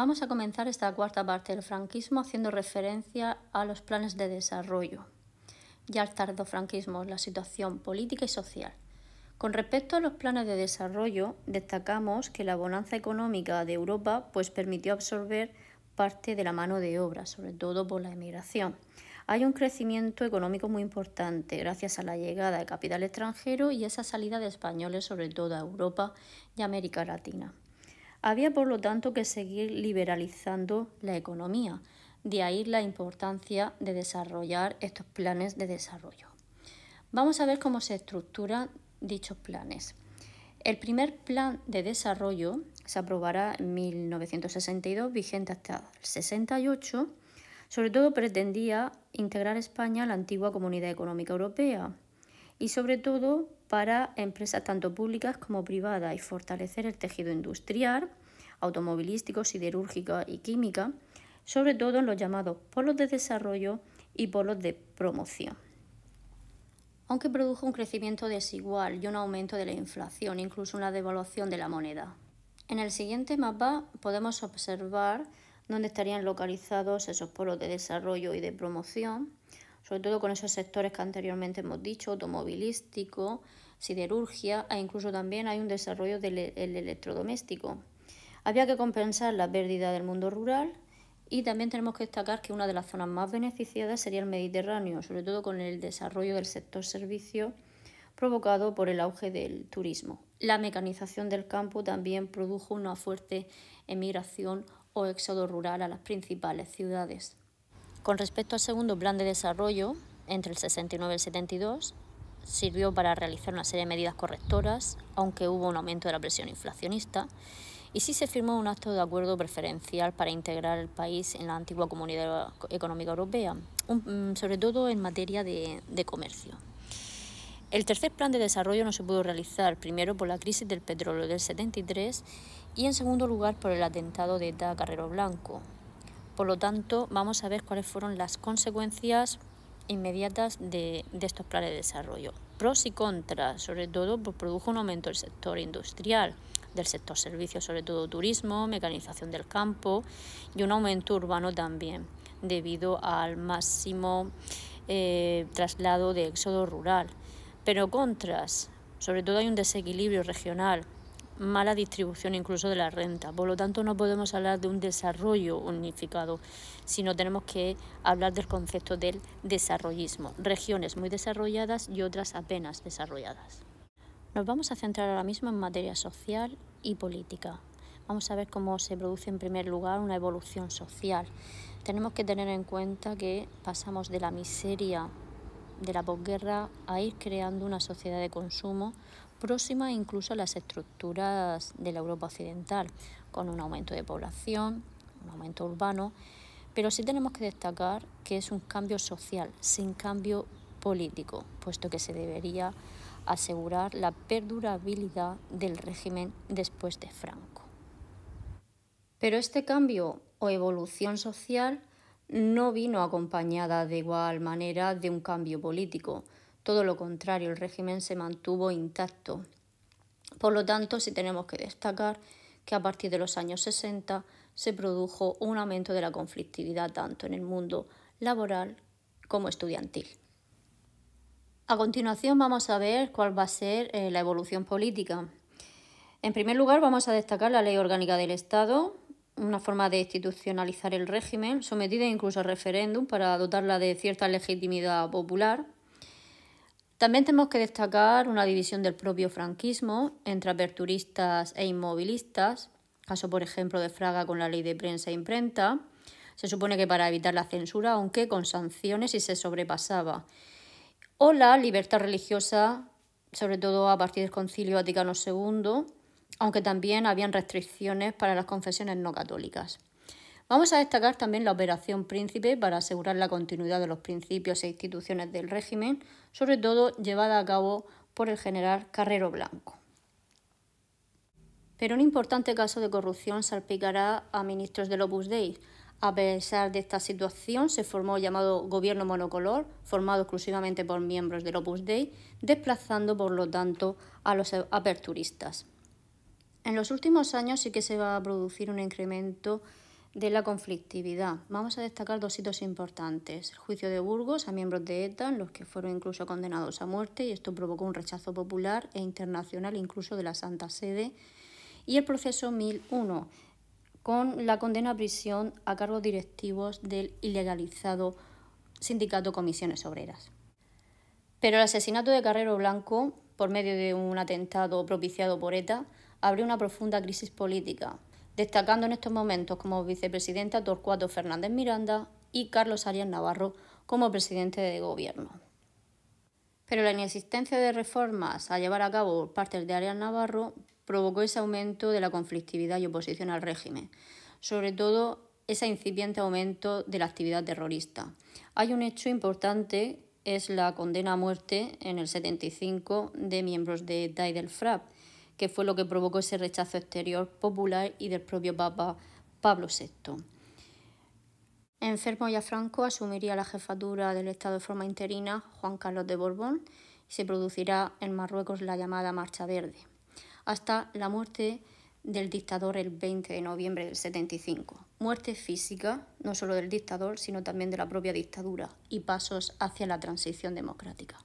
Vamos a comenzar esta cuarta parte del franquismo haciendo referencia a los planes de desarrollo y al tardofranquismo, la situación política y social. Con respecto a los planes de desarrollo, destacamos que la bonanza económica de Europa pues, permitió absorber parte de la mano de obra, sobre todo por la emigración. Hay un crecimiento económico muy importante gracias a la llegada de capital extranjero y esa salida de españoles, sobre todo a Europa y América Latina. Había, por lo tanto, que seguir liberalizando la economía, de ahí la importancia de desarrollar estos planes de desarrollo. Vamos a ver cómo se estructuran dichos planes. El primer plan de desarrollo se aprobará en 1962, vigente hasta el 68. Sobre todo pretendía integrar España a la antigua Comunidad Económica Europea y sobre todo para empresas tanto públicas como privadas y fortalecer el tejido industrial, automovilístico, siderúrgico y química, sobre todo en los llamados polos de desarrollo y polos de promoción. Aunque produjo un crecimiento desigual y un aumento de la inflación, incluso una devaluación de la moneda. En el siguiente mapa podemos observar dónde estarían localizados esos polos de desarrollo y de promoción, sobre todo con esos sectores que anteriormente hemos dicho, automovilístico, siderurgia e incluso también hay un desarrollo del e, electrodoméstico. Había que compensar la pérdida del mundo rural y también tenemos que destacar que una de las zonas más beneficiadas sería el Mediterráneo, sobre todo con el desarrollo del sector servicio provocado por el auge del turismo. La mecanización del campo también produjo una fuerte emigración o éxodo rural a las principales ciudades. Con respecto al segundo plan de desarrollo, entre el 69 y el 72, sirvió para realizar una serie de medidas correctoras, aunque hubo un aumento de la presión inflacionista, y sí se firmó un acto de acuerdo preferencial para integrar el país en la antigua Comunidad Económica Europea, mm, sobre todo en materia de, de comercio. El tercer plan de desarrollo no se pudo realizar, primero por la crisis del petróleo del 73 y en segundo lugar por el atentado de ETA Carrero Blanco, por lo tanto, vamos a ver cuáles fueron las consecuencias inmediatas de, estos planes de desarrollo. Pros y contras, sobre todo, pues, produjo un aumento del sector industrial, del sector servicios, sobre todo turismo, mecanización del campo y un aumento urbano también, debido al máximo eh, traslado de éxodo rural. Pero contras, sobre todo hay un desequilibrio regional, mala distribución incluso de la renta. Por lo tanto, no podemos hablar de un desarrollo unificado, sino tenemos que hablar del concepto del desarrollismo. Regiones muy desarrolladas y otras apenas desarrolladas. Nos vamos a centrar ahora mismo en materia social y política. Vamos a ver cómo se produce en primer lugar una evolución social. Tenemos que tener en cuenta que pasamos de la miseria de la posguerra a ir creando una sociedad de consumo, ...próxima incluso a las estructuras de la Europa occidental, con un aumento de población, un aumento urbano, pero sí tenemos que destacar que es un cambio social, sin cambio político, puesto que se debería asegurar la perdurabilidad del régimen después de Franco. Pero este cambio o evolución social no vino acompañada de igual manera de un cambio político, todo lo contrario, el régimen se mantuvo intacto. Por lo tanto, sí tenemos que destacar que a partir de los años 60 se produjo un aumento de la conflictividad tanto en el mundo laboral como estudiantil. A continuación vamos a ver cuál va a ser eh, la evolución política. En primer lugar vamos a destacar la Ley Orgánica del Estado, una forma de institucionalizar el régimen, sometida incluso a referéndum para dotarla de cierta legitimidad popular, también tenemos que destacar una división del propio franquismo entre aperturistas e inmovilistas, caso por ejemplo de Fraga con la ley de prensa e imprenta. Se supone que para evitar la censura, aunque con sanciones si se sobrepasaba. O la libertad religiosa, sobre todo a partir del Concilio Vaticano II, aunque también habían restricciones para las confesiones no católicas. Vamos a destacar también la Operación Príncipe para asegurar la continuidad de los principios e instituciones del régimen, sobre todo llevada a cabo por el general Carrero Blanco. Pero un importante caso de corrupción salpicará a ministros del Opus Dei. A pesar de esta situación, se formó el llamado gobierno monocolor, formado exclusivamente por miembros del Opus Dei, desplazando por lo tanto a los aperturistas. En los últimos años sí que se va a producir un incremento de la conflictividad. Vamos a destacar dos hitos importantes. El juicio de Burgos a miembros de ETA, los que fueron incluso condenados a muerte, y esto provocó un rechazo popular e internacional, incluso de la Santa Sede. Y el proceso 1001, con la condena a prisión a cargos directivos del ilegalizado sindicato Comisiones Obreras. Pero el asesinato de Carrero Blanco, por medio de un atentado propiciado por ETA, abrió una profunda crisis política, destacando en estos momentos como vicepresidenta Torcuato Fernández Miranda y Carlos Arias Navarro como presidente de gobierno. Pero la inexistencia de reformas a llevar a cabo por parte de Arias Navarro provocó ese aumento de la conflictividad y oposición al régimen, sobre todo ese incipiente aumento de la actividad terrorista. Hay un hecho importante, es la condena a muerte en el 75 de miembros de DAI del FRAP, que fue lo que provocó ese rechazo exterior popular y del propio Papa Pablo VI. Enfermo ya Franco asumiría la jefatura del Estado de forma interina Juan Carlos de Borbón y se producirá en Marruecos la llamada Marcha Verde, hasta la muerte del dictador el 20 de noviembre del 75. Muerte física, no solo del dictador, sino también de la propia dictadura y pasos hacia la transición democrática.